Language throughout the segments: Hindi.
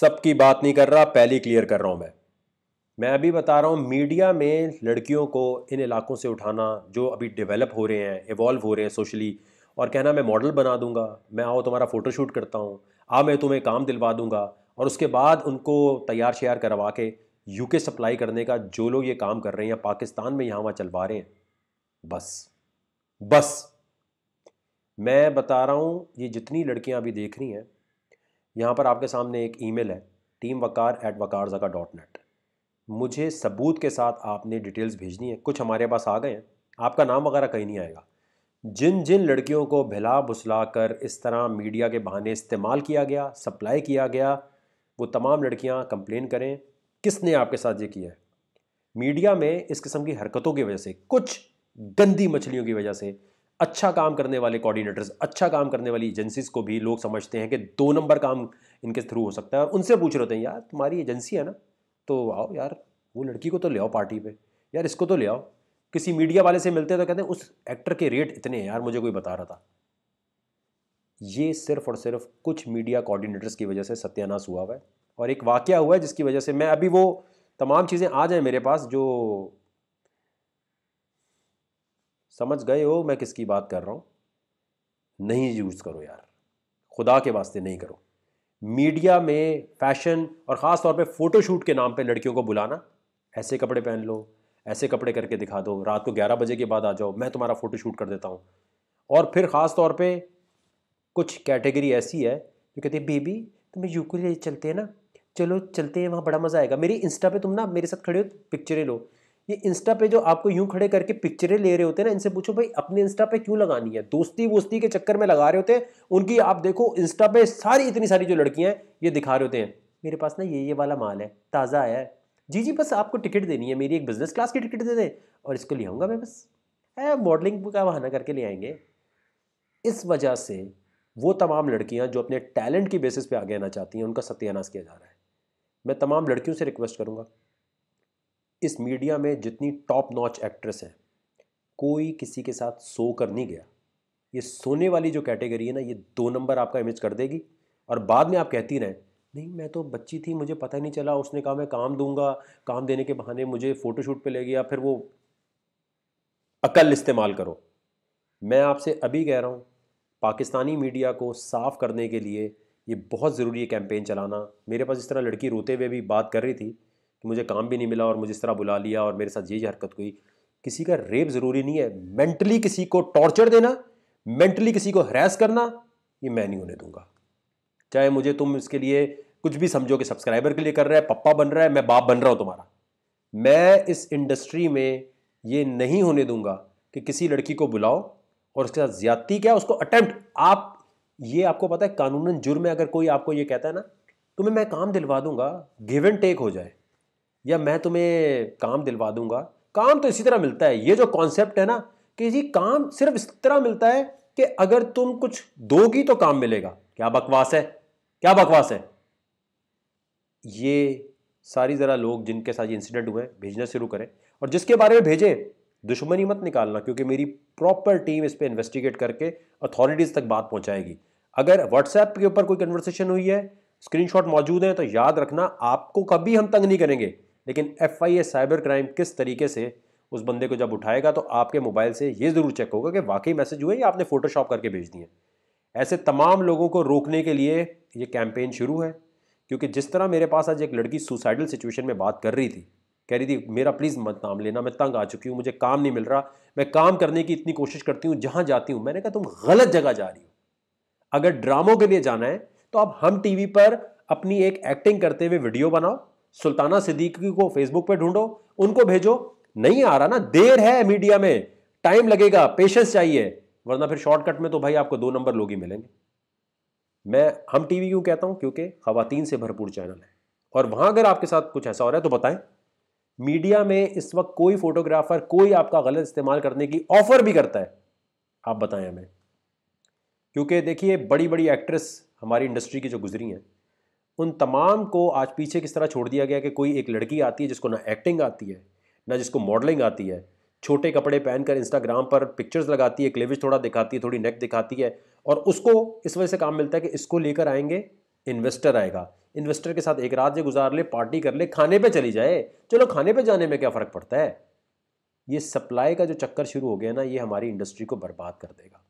सबकी बात नहीं कर रहा ही क्लियर कर रहा हूँ मैं मैं अभी बता रहा हूँ मीडिया में लड़कियों को इन इलाकों से उठाना जो अभी डेवलप हो रहे हैं इवॉल्व हो रहे हैं सोशली और कहना मैं मॉडल बना दूंगा मैं आओ तुम्हारा फ़ोटोशूट करता हूँ आ मैं तुम्हें काम दिलवा दूंगा और उसके बाद उनको तैयार श्यार करवा के यूके सप्लाई करने का जो लोग ये काम कर रहे हैं या पाकिस्तान में यहाँ वहाँ चलवा रहे हैं बस बस मैं बता रहा हूँ ये जितनी लड़कियाँ अभी देख रही हैं यहाँ पर आपके सामने एक ईमेल है टीम वकार एट वकार जगह डॉट नेट मुझे सबूत के साथ आपने डिटेल्स भेजनी है कुछ हमारे पास आ गए हैं आपका नाम वगैरह कहीं नहीं आएगा जिन जिन लड़कियों को भिला भुसला कर इस तरह मीडिया के बहाने इस्तेमाल किया गया सप्लाई किया गया वो तमाम लड़कियां कंप्लेन करें किसने आपके साथ ये किया है मीडिया में इस किस्म की हरकतों की वजह से कुछ गंदी मछलियों की वजह से अच्छा काम करने वाले कोऑर्डिनेटर्स अच्छा काम करने वाली एजेंसीज को भी लोग समझते हैं कि दो नंबर काम इनके थ्रू हो सकता है और उनसे पूछ रहे होते हैं यार तुम्हारी एजेंसी है ना तो आओ यार वो लड़की को तो ले आओ पार्टी पे यार इसको तो ले आओ किसी मीडिया वाले से मिलते हैं तो कहते हैं उस एक्टर के रेट इतने हैं यार मुझे कोई बता रहा था ये सिर्फ और सिर्फ कुछ मीडिया कोऑर्डिनेटर्स की वजह से सत्यानाश हुआ हुआ है और एक वाक्य हुआ है जिसकी वजह से मैं अभी वो तमाम चीज़ें आ जाएँ मेरे पास जो समझ गए हो मैं किसकी बात कर रहा हूँ नहीं यूज़ करो यार खुदा के वास्ते नहीं करो मीडिया में फैशन और ख़ास तौर पे फ़ोटोशूट के नाम पे लड़कियों को बुलाना ऐसे कपड़े पहन लो ऐसे कपड़े करके दिखा दो रात को 11 बजे के बाद आ जाओ मैं तुम्हारा फ़ोटोशूट कर देता हूँ और फिर ख़ास तौर पे कुछ कैटेगरी ऐसी है जो कहती है बेबी तुम्हें यूक्रेन चलते हैं ना चलो चलते हैं वहाँ बड़ा मज़ा आएगा मेरी इंस्टा पे तुम ना मेरे साथ खड़े हो पिक्चरें लो ये इंस्टा पे जो आपको यूं खड़े करके पिक्चरें ले रहे होते हैं ना इनसे पूछो भाई अपने इंस्टा पे क्यों लगानी है दोस्ती वोस्ती के चक्कर में लगा रहे होते हैं उनकी आप देखो इंस्टा पे सारी इतनी सारी जो लड़कियां हैं ये दिखा रहे होते हैं मेरे पास ना ये ये वाला माल है ताज़ा आया है जी जी बस आपको टिकट देनी है मेरी एक बिजनेस क्लास की टिकट दे दें और इसको ले आऊँगा मैं बस है मॉडलिंग का बहाना करके ले आएंगे इस वजह से वो तमाम लड़कियाँ जो अपने टैलेंट की बेसिस पे आगे आना चाहती हैं उनका सत्यानाश किया जा रहा है मैं तमाम लड़कियों से रिक्वेस्ट करूँगा इस मीडिया में जितनी टॉप नॉच एक्ट्रेस हैं कोई किसी के साथ सो कर नहीं गया ये सोने वाली जो कैटेगरी है ना ये दो नंबर आपका इमेज कर देगी और बाद में आप कहती रहें नहीं मैं तो बच्ची थी मुझे पता ही नहीं चला उसने कहा मैं काम दूंगा काम देने के बहाने मुझे फ़ोटोशूट पे ले गया फिर वो अकल इस्तेमाल करो मैं आपसे अभी कह रहा हूँ पाकिस्तानी मीडिया को साफ़ करने के लिए ये बहुत ज़रूरी है कैंपेन चलाना मेरे पास इस तरह लड़की रोते हुए भी बात कर रही थी कि मुझे काम भी नहीं मिला और मुझे इस तरह बुला लिया और मेरे साथ ये हरकत हुई किसी का रेप ज़रूरी नहीं है मेंटली किसी को टॉर्चर देना मेंटली किसी को हरास करना ये मैं नहीं होने दूंगा चाहे मुझे तुम इसके लिए कुछ भी समझो कि सब्सक्राइबर के लिए कर रहा है पप्पा बन रहा है मैं बाप बन रहा हूँ तुम्हारा मैं इस इंडस्ट्री में ये नहीं होने दूंगा कि किसी लड़की को बुलाओ और उसके साथ ज्यादती क्या उसको अटैम्प्ट आप ये आपको पता है कानूनन जुर्म में अगर कोई आपको ये कहता है ना तुम्हें मैं काम दिलवा दूंगा गिव एंड टेक हो जाए या मैं तुम्हें काम दिलवा दूंगा काम तो इसी तरह मिलता है ये जो कॉन्सेप्ट है ना कि जी काम सिर्फ इस तरह मिलता है कि अगर तुम कुछ दोगी तो काम मिलेगा क्या बकवास है क्या बकवास है ये सारी ज़रा लोग जिनके साथ ये इंसिडेंट हुए भेजना शुरू करें और जिसके बारे में भेजें दुश्मनी मत निकालना क्योंकि मेरी प्रॉपर टीम इस पर इन्वेस्टिगेट करके अथॉरिटीज़ तक बात पहुंचाएगी अगर व्हाट्सएप के ऊपर कोई कन्वर्सेशन हुई है स्क्रीनशॉट मौजूद है तो याद रखना आपको कभी हम तंग नहीं करेंगे लेकिन F I A cyber crime किस तरीके से उस बंदे को जब उठाएगा तो आपके मोबाइल से ये ज़रूर चेक होगा कि वाकई मैसेज हुए या आपने फ़ोटोशॉप करके भेज दिए ऐसे तमाम लोगों को रोकने के लिए ये कैंपेन शुरू है क्योंकि जिस तरह मेरे पास आज एक लड़की सुसाइडल सिचुएशन में बात कर रही थी कह रही थी मेरा प्लीज़ मत नाम लेना मैं तंग आ चुकी हूँ मुझे काम नहीं मिल रहा मैं काम करने की इतनी कोशिश करती हूँ जहाँ जाती हूँ मैंने कहा तुम गलत जगह जा रही हो अगर ड्रामों के लिए जाना है तो आप हम टी पर अपनी एक एक्टिंग करते हुए वीडियो बनाओ सुल्ताना सिद्दीकी को फेसबुक पे ढूंढो उनको भेजो नहीं आ रहा ना देर है मीडिया में टाइम लगेगा पेशेंस चाहिए वरना फिर शॉर्टकट में तो भाई आपको दो नंबर लोग ही मिलेंगे मैं हम टीवी क्यों कहता हूं क्योंकि खातन से भरपूर चैनल है और वहां अगर आपके साथ कुछ ऐसा हो रहा है तो बताएं मीडिया में इस वक्त कोई फोटोग्राफर कोई आपका गलत इस्तेमाल करने की ऑफर भी करता है आप बताएं हमें क्योंकि देखिए बड़ी बड़ी एक्ट्रेस हमारी इंडस्ट्री की जो गुजरी हैं उन तमाम को आज पीछे किस तरह छोड़ दिया गया कि कोई एक लड़की आती है जिसको ना एक्टिंग आती है ना जिसको मॉडलिंग आती है छोटे कपड़े पहनकर इंस्टाग्राम पर पिक्चर्स लगाती है क्लेविज थोड़ा दिखाती है थोड़ी नेक दिखाती है और उसको इस वजह से काम मिलता है कि इसको लेकर आएंगे इन्वेस्टर आएगा इन्वेस्टर के साथ एक रात जो गुजार ले पार्टी कर ले खाने पे चली जाए चलो खाने पे जाने में क्या फ़र्क पड़ता है ये सप्लाई का जो चक्कर शुरू हो गया ना ये हमारी इंडस्ट्री को बर्बाद कर देगा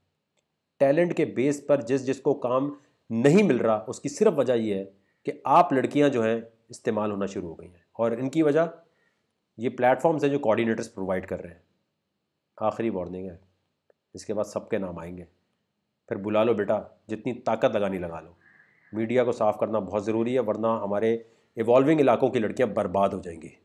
टैलेंट के बेस पर जिस जिसको काम नहीं मिल रहा उसकी सिर्फ वजह यह है कि आप लड़कियां जो हैं इस्तेमाल होना शुरू हो गई हैं और इनकी वजह ये प्लेटफॉर्म्स हैं जो कोऑर्डिनेटर्स प्रोवाइड कर रहे हैं आखिरी वार्निंग है इसके बाद सबके नाम आएंगे फिर बुला लो बेटा जितनी ताकत लगानी लगा लो मीडिया को साफ़ करना बहुत ज़रूरी है वरना हमारे इवॉल्विंग इलाकों की लड़कियां बर्बाद हो जाएंगी